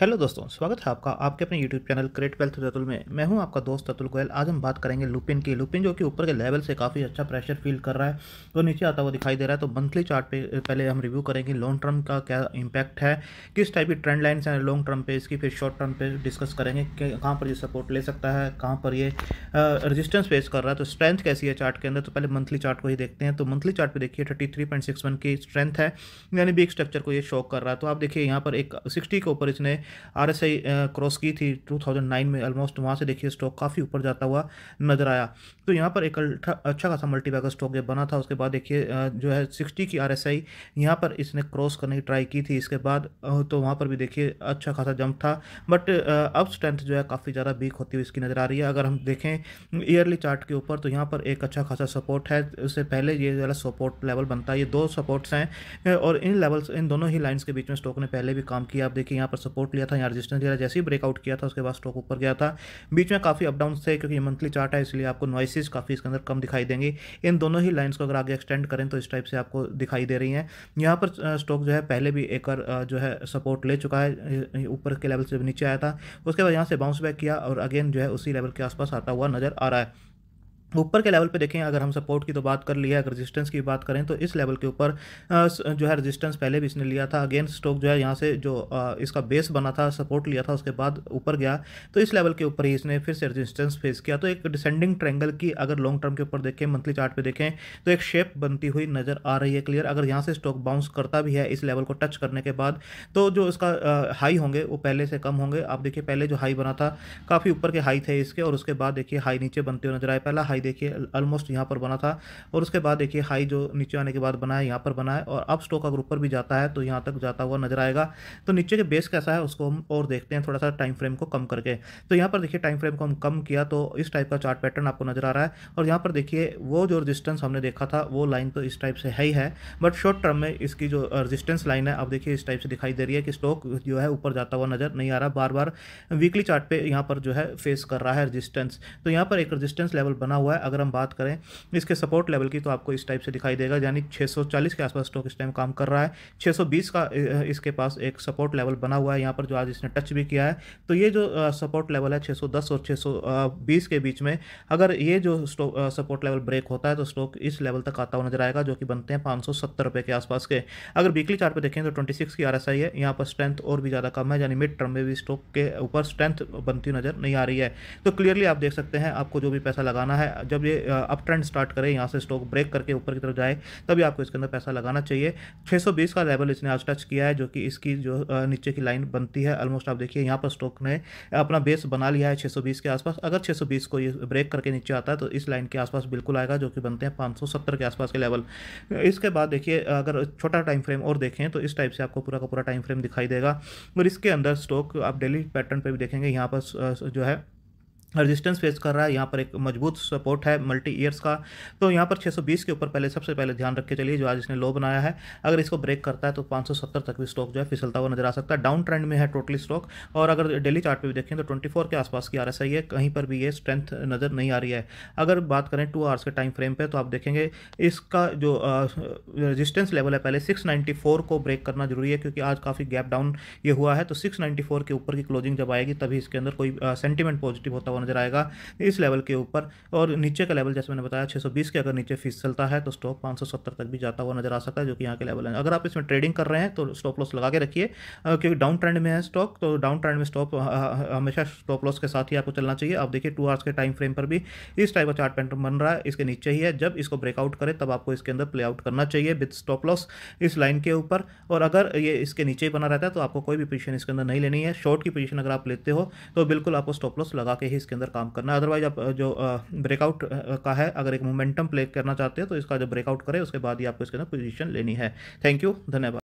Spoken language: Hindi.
हेलो दोस्तों स्वागत है आपका आपके अपने YouTube channel create wealth Atul में मैं हूं आपका दोस्त अतुल गोयल आज हम बात करेंगे लुपिन की लुपिन जो कि ऊपर के लेवल से काफ़ी अच्छा प्रेशर फील कर रहा है तो नीचे आता हुआ दिखाई दे रहा है तो मंथली चार्ट पे पहले हम रिव्यू करेंगे लॉन्ग टर्म का क्या इम्पैक्ट है किस टाइप की ट्रेंड लाइन्स हैं लॉन्ग टर्म पर इसकी फिर शॉर्ट टर्म पर डिस्कस करेंगे कहाँ पर ये सपोर्ट ले सकता है कहाँ पर ये रजिस्टेंस फेस कर रहा है तो स्ट्रेंथ कैसी है चार्ट के अंदर तो पहले मंथली चार्ट को ही देखते हैं तो मंथली चार्ट देखिए थर्टी की स्ट्रेंथ है यानी बिग स्ट्रक्चर को ये शॉक कर रहा है तो आप देखिए यहाँ पर एक सिक्सटी के ऊपर इसने आर एस आई क्रॉस की थी 2009 में ऑलमोस्ट वहाँ से देखिए स्टॉक काफ़ी ऊपर जाता हुआ नजर आया तो यहाँ पर एक अच्छा खासा मल्टीबैगर स्टॉक जब बना था उसके बाद देखिए जो है सिक्सटी की आर एस आई यहाँ पर इसने क्रॉस करने की ट्राई की थी इसके बाद तो वहाँ पर भी देखिए अच्छा खासा जंप था बट अब स्ट्रेंथ जो है काफ़ी ज़्यादा वीक होती हुई इसकी नज़र आ रही है अगर हम देखें ईयरली चार्ट के ऊपर तो यहाँ पर एक अच्छा खासा सपोर्ट है उससे पहले ये ज्यादा सपोर्ट लेवल बनता है ये दो सपोर्ट्स हैं और इन लेवल्स इन दोनों ही लाइन्स के बीच में स्टॉक ने पहले भी काम किया आप देखिए यहाँ पर सपोर्ट लिया था यहाँ रजिस्टेंस लिया था जैसे ही ब्रेकआउट किया था उसके बाद स्टॉक ऊपर गया था बीच में काफ़ी अपडाउन थे क्योंकि मंथली चार्ट है इसलिए आपको नॉइसिस काफ़ी इसके अंदर कम दिखाई देंगे इन दोनों ही लाइन्स को अगर आगे एक्सटेंड करें तो इस टाइप से आपको दिखाई दे रही है यहाँ पर स्टॉक जो है पहले भी एक बार जो है सपोर्ट ले चुका है ऊपर के लेवल से नीचे आया था उसके बाद यहाँ से बाउंस बैक किया और अगेन जो है उसी लेवल के आसपास आता हुआ नजर आ रहा है ऊपर के लेवल पे देखें अगर हम सपोर्ट की तो बात कर लिया अगर रेजिस्टेंस की बात करें तो इस लेवल के ऊपर जो है रेजिस्टेंस पहले भी इसने लिया था अगेन स्टॉक जो है यहाँ से जो इसका बेस बना था सपोर्ट लिया था उसके बाद ऊपर गया तो इस लेवल के ऊपर ही इसने फिर से रेजिस्टेंस फेस किया तो एक डिसेंडिंग ट्रैंगल की अगर लॉन्ग टर्म के ऊपर देखें मंथली चार्ट पर देखें तो एक शेप बनती हुई नज़र आ रही है क्लियर अगर यहाँ से स्टॉक बाउंस करता भी है इस लेवल को टच करने के बाद तो जो इसका हाई होंगे वो पहले से कम होंगे आप देखिए पहले जो हाई बना था काफ़ी ऊपर के हाई थे इसके और उसके बाद देखिए हाई नीचे बनते हुए नजर आए पहला हाई देखिए ऑलमोस्ट यहाँ पर बना था और उसके बाद देखिए हाई जो नीचे आने के बाद बना है यहाँ पर बना है और अब स्टॉक अगर ऊपर भी जाता है तो यहाँ तक जाता हुआ नजर आएगा तो नीचे के बेस कैसा है उसको हम और देखते हैं थोड़ा सा टाइम फ्रेम को कम करके तो यहाँ पर देखिए टाइम फ्रेम को हम कम किया तो इस टाइप का चार्ट पैटर्न आपको नजर आ रहा है और यहाँ पर देखिए वो जो रजिस्टेंस हमने देखा था वो लाइन तो इस टाइप से है ही है बट शॉर्ट टर्म में इसकी जो रजिस्टेंस लाइन है आप देखिए इस टाइप से दिखाई दे रही है कि स्टॉक जो है ऊपर जाता हुआ नजर नहीं आ रहा बार बार वीकली चार्ट पे यहाँ पर जो है फेस कर रहा है रजिस्टेंस तो यहाँ पर एक रजिस्टेंस लेवल बना हुआ हुआ है अगर हम बात करें इसके सपोर्ट लेवल की तो आपको इस टाइप से दिखाई देगा यानी 640 के आसपास स्टॉक इस टाइम काम कर रहा है 620 का इसके पास एक सपोर्ट लेवल बना हुआ है यहाँ पर जो आज इसने टच भी किया है तो ये जो सपोर्ट लेवल है 610 और 620 के बीच में अगर ये जो सपोर्ट लेवल ब्रेक होता है तो स्टॉक इस लेवल तक आता हुआ नजर आएगा जो कि बनते हैं पाँच रुपए के आसपास के अगर वीकली चार्ट पर देखें तो ट्वेंटी की आर है यहाँ पर स्ट्रेंथ और भी ज़्यादा कम है यानी मिड टर्म में भी स्टॉक के ऊपर स्ट्रेंथ बनती नज़र नहीं आ रही है तो क्लियरली आप देख सकते हैं आपको जो भी पैसा लगाना है जब ये अप ट्रेंड स्टार्ट करे यहाँ से स्टॉक ब्रेक करके ऊपर की तरफ जाए तभी आपको इसके अंदर पैसा लगाना चाहिए 620 का लेवल इसने आज टच किया है जो कि इसकी जो नीचे की लाइन बनती है ऑलमोस्ट आप देखिए यहाँ पर स्टॉक ने अपना बेस बना लिया है 620 के आसपास अगर 620 को ये ब्रेक करके नीचे आता है तो इस लाइन के आसपास बिल्कुल आएगा जो कि बनते हैं सत्तर के आसपास के लेवल इसके बाद देखिए अगर छोटा टाइम फ्रेम और देखें तो इस टाइप से आपको पूरा का पूरा टाइम फ्रेम दिखाई देगा और इसके अंदर स्टॉक आप डेली पैटर्न पर भी देखेंगे यहाँ पर जो है रेजिस्टेंस फेस कर रहा है यहाँ पर एक मजबूत सपोर्ट है मल्टी ईयर्स का तो यहाँ पर 620 के ऊपर पहले सबसे पहले ध्यान रख के चलिए जो आज इसने लो बनाया है अगर इसको ब्रेक करता है तो 570 तक भी स्टॉक जो है फिसलता हुआ नजर आ सकता है डाउन ट्रेंड में है टोटली स्टॉक और अगर डेली चार्ट पे भी देखें तो 24 के आसपास की आर एस है कहीं पर भी ये स्ट्रेंथ नज़र नहीं आ रही है अगर बात करें टू आवर्स के टाइम फ्रेम पर तो आप देखेंगे इसका जो रजिस्टेंस लेवल है पहले सिक्स को ब्रेक करना जरूरी है क्योंकि आज काफ़ी गैप डाउन ये हुआ है तो सिक्स के ऊपर की क्लोजिंग जब आएगी तभी इसके अंदर कोई सेंटीमेंट पॉजिटिव होता हुआ नजर आएगा इस लेवल के ऊपर और नीचे का लेवल जैसे मैंने बताया 620 के अगर नीचे फीस चलता है तो स्टॉक 570 तक भी जाता हुआ नजर आ सकता है जो कि यहाँ के लेवल है अगर आप इसमें ट्रेडिंग कर रहे हैं तो स्टॉप लॉस लगा के रखिए क्योंकि डाउन ट्रेंड में है स्टॉक तो डाउन ट्रेंड में स्टॉप हमेशा स्टॉप लॉस के साथ ही आपको चलना चाहिए आप देखिए टू आवर्स के टाइम फ्रेम पर भी इस टाइप का चार्ट पैटर्न बन रहा है इसके नीचे ही है जब इसको ब्रेकआउट करे तब आपको इसके अंदर प्ले आउट करना चाहिए विद स्टॉप लॉस इस लाइन के ऊपर और अगर ये इसके नीचे ही बना रहता है तो आपको कोई भी पोजीशन इसके अंदर नहीं लेनी है शॉर्ट की पोजीशन अगर आप लेते हो तो बिल्कुल आपको स्टॉप लॉस लगा के ही इसके के अंदर काम करना है अदरवाइज आप जो ब्रेकआउट का है अगर एक मोमेंटम प्ले करना चाहते हैं तो इसका जो ब्रेकआउट करें उसके बाद ही आपको इसके अंदर पोजीशन लेनी है थैंक यू धन्यवाद